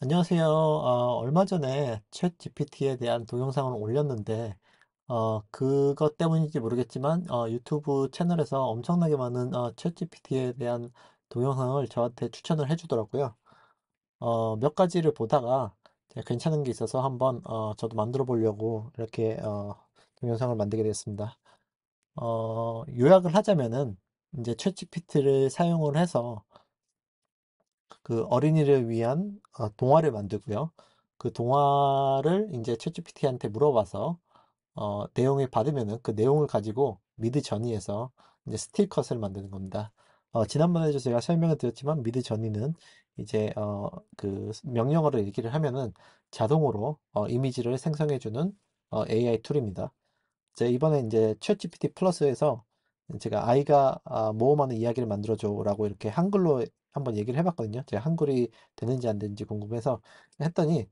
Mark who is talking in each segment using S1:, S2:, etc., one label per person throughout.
S1: 안녕하세요. 어, 얼마 전에 챗 GPT에 대한 동영상을 올렸는데, 어, 그것 때문인지 모르겠지만, 어, 유튜브 채널에서 엄청나게 많은 어, 챗 GPT에 대한 동영상을 저한테 추천을 해주더라고요. 어, 몇 가지를 보다가 괜찮은 게 있어서 한번 어, 저도 만들어 보려고 이렇게 어, 동영상을 만들게 되었습니다 어, 요약을 하자면은 이제 챗GPT를 사용을 해서 그 어린이를 위한 어, 동화를 만들고요. 그 동화를 이제 챗GPT한테 물어봐서 어, 내용을 받으면그 내용을 가지고 미드 전이에서 이제 스틸컷을 만드는 겁니다. 어, 지난번에 제가 설명을 드렸지만 미드 전이는 이제 어, 그 명령어를 얘기를 하면은 자동으로 어, 이미지를 생성해주는 어, AI 툴입니다. 이제 이번에 이제 챗GPT 플러스에서 제가 아이가 아, 모험하는 뭐 이야기를 만들어줘라고 이렇게 한글로 한번 얘기를 해봤거든요. 제가 한글이 되는지 안 되는지 궁금해서 했더니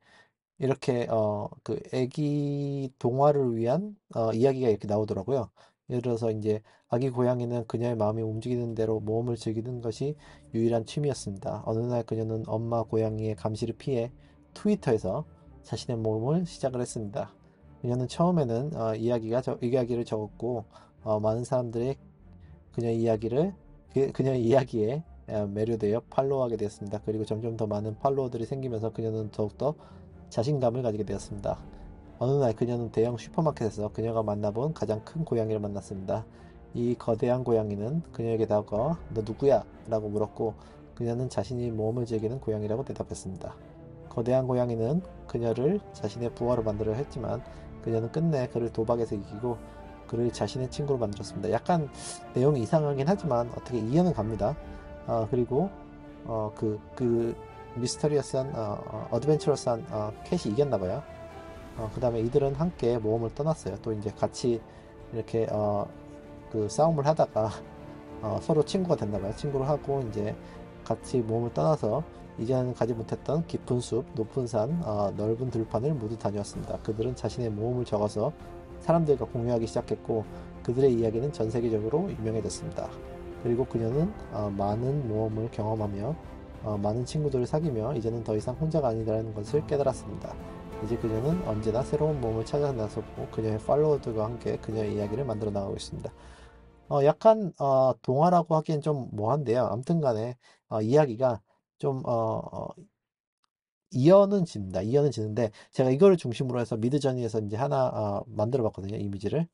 S1: 이렇게 어, 그 아기 동화를 위한 어, 이야기가 이렇게 나오더라고요. 예를 들어서 이제 아기 고양이는 그녀의 마음이 움직이는 대로 모험을 즐기는 것이 유일한 취미였습니다. 어느 날 그녀는 엄마 고양이의 감시를 피해 트위터에서 자신의 모험을 시작을 했습니다. 그녀는 처음에는 어, 이야기가 저, 이야기를 적었고 어, 많은 사람들의 그녀 의 이야기를 그, 그녀의 이야기에 매료되어 팔로우하게 되었습니다. 그리고 점점 더 많은 팔로워들이 생기면서 그녀는 더욱더 자신감을 가지게 되었습니다. 어느 날 그녀는 대형 슈퍼마켓에서 그녀가 만나본 가장 큰 고양이를 만났습니다. 이 거대한 고양이는 그녀에게 다가와 너 누구야? 라고 물었고 그녀는 자신이 모험을 즐기는 고양이라고 대답했습니다. 거대한 고양이는 그녀를 자신의 부하로 만들려 했지만 그녀는 끝내 그를 도박에서 이기고 그를 자신의 친구로 만들었습니다. 약간 내용이 이상하긴 하지만 어떻게 이해는 갑니다. 어, 그리고 어, 그, 그 미스터리어스한 어, 어 어드벤처러스한 어, 캣이 이겼나봐요. 어, 그 다음에 이들은 함께 모험을 떠났어요. 또 이제 같이 이렇게 어, 그 싸움을 하다가 어, 서로 친구가 됐나봐요. 친구를 하고 이제 같이 모험을 떠나서 이제는 가지 못했던 깊은 숲, 높은 산, 어, 넓은 들판을 모두 다녀왔습니다. 그들은 자신의 모험을 적어서 사람들과 공유하기 시작했고 그들의 이야기는 전 세계적으로 유명해졌습니다. 그리고 그녀는 어, 많은 모험을 경험하며 어, 많은 친구들을 사귀며 이제는 더 이상 혼자가 아니라는 것을 깨달았습니다. 이제 그녀는 언제나 새로운 몸을 찾아 나서고 그녀의 팔로워들과 함께 그녀의 이야기를 만들어 나가고 있습니다. 어, 약간 어, 동화라고 하기엔 좀 뭐한데요. 아무튼 간에 어, 이야기가 좀 어, 어 이어는 집니다. 이어는 지는데 제가 이거를 중심으로 해서 미드저니에서 이제 하나 어, 만들어 봤거든요. 이미지를.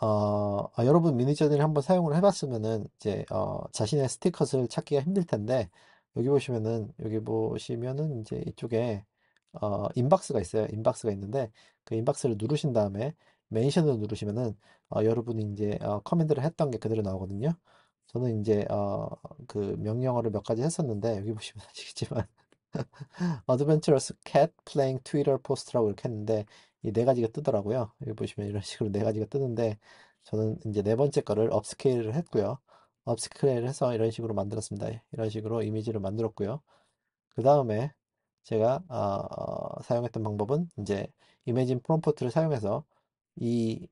S1: 어, 아, 여러분 미니저니를 한번 사용을 해봤으면은 이제 어, 자신의 스티커스를 찾기가 힘들 텐데 여기 보시면은 여기 보시면은 이제 이쪽에 어, 인박스가 있어요. 인박스가 있는데 그 인박스를 누르신 다음에 멘션을 누르시면은 어, 여러분이 이제 어, 커맨드를 했던 게 그대로 나오거든요. 저는 이제 어, 그 명령어를 몇 가지 했었는데 여기 보시면 아시겠지만 Adventurous cat playing Twitter post라고 이렇게 했는데 이 네 가지가 뜨더라고요. 여기 보시면 이런 식으로 네 가지가 뜨는데 저는 이제 네 번째 거를 업스케일을 했고요. 업스케일을 해서 이런 식으로 만들었습니다. 이런 식으로 이미지를 만들었고요. 그 다음에 제가 어, 어, 사용했던 방법은 이제 이미진 프롬포트를 사용해서 이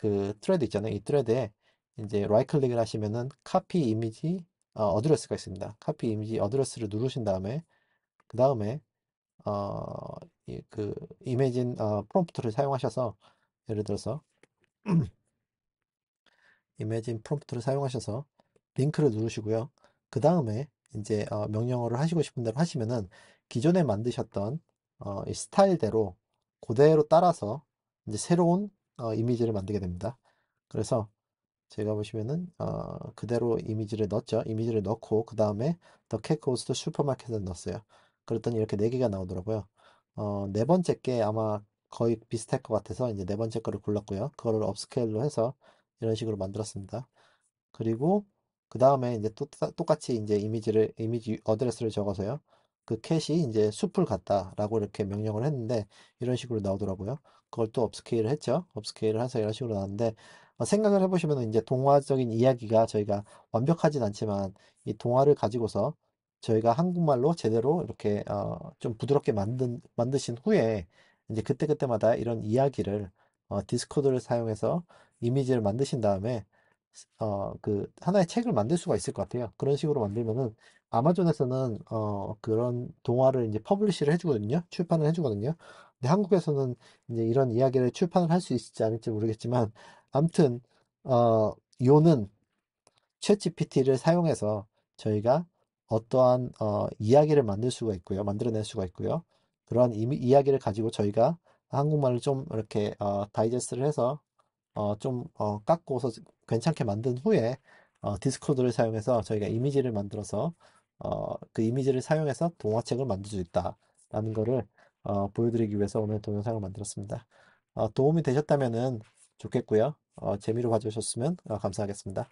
S1: 그 트레드 있잖아요. 이 트레드에 이제 right 클릭을 하시면은 카피 이미지 어, 어드레스가 있습니다. 카피 이미지 어드레스를 누르신 다음에 그 다음에 어, 그 이미진 어, 프롬프트를 사용하셔서 예를 들어서 이미진 프롬프트를 사용하셔서 링크를 누르시고요. 그 다음에 이제 어, 명령어를 하시고 싶은 대로 하시면은 기존에 만드셨던 어, 이 스타일대로 그대로 따라서 이제 새로운 어, 이미지를 만들게 됩니다. 그래서 제가 보시면은 어, 그대로 이미지를 넣었죠. 이미지를 넣고 그 다음에 더 캐코스도 슈퍼마켓에 넣었어요. 그랬더니 이렇게 네 개가 나오더라고요. 어, 네 번째 게 아마 거의 비슷할 것 같아서 이제 네 번째 거를 골랐고요. 그거를 업스케일로 해서 이런 식으로 만들었습니다. 그리고 그 다음에 이제 또 똑같이 이제 이미지를 이미지 어드레스를 적어서요. 그 캣이 이제 숲을 갔다라고 이렇게 명령을 했는데 이런 식으로 나오더라고요. 그걸 또 업스케일을 했죠. 업스케일을 해서 이런 식으로 나왔는데 어, 생각을 해보시면 이제 동화적인 이야기가 저희가 완벽하진 않지만 이 동화를 가지고서 저희가 한국말로 제대로 이렇게 어, 좀 부드럽게 만든 만드신 후에 이제 그때그때마다 이런 이야기를 어, 디스코드를 사용해서 이미지를 만드신 다음에 어, 그 하나의 책을 만들 수가 있을 것 같아요. 그런 식으로 만들면은 아마존에서는 어, 그런 동화를 이제 퍼블리시를 해주거든요. 출판을 해주거든요. 근데 한국에서는 이제 이런 이야기를 출판을 할 수 있을지 않을지 모르겠지만 암튼 어, 요는 챗GPT를 사용해서 저희가 어떠한 어, 이야기를 만들 수가 있고요. 만들어낼 수가 있고요. 그러한 이야기를 이 가지고 저희가 한국말을 좀 이렇게 어, 다이제스트를 해서 어, 좀 어, 깎고서 괜찮게 만든 후에 어, 디스코드를 사용해서 저희가 이미지를 만들어서 어, 그 이미지를 사용해서 동화책을 만들 수 있다라는 거를 어, 보여드리기 위해서 오늘 동영상을 만들었습니다. 어, 도움이 되셨다면은 좋겠고요. 어, 재미로 봐주셨으면 어, 감사하겠습니다.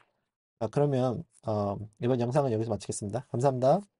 S1: 아, 그러면 어, 이번 영상은 여기서 마치겠습니다. 감사합니다.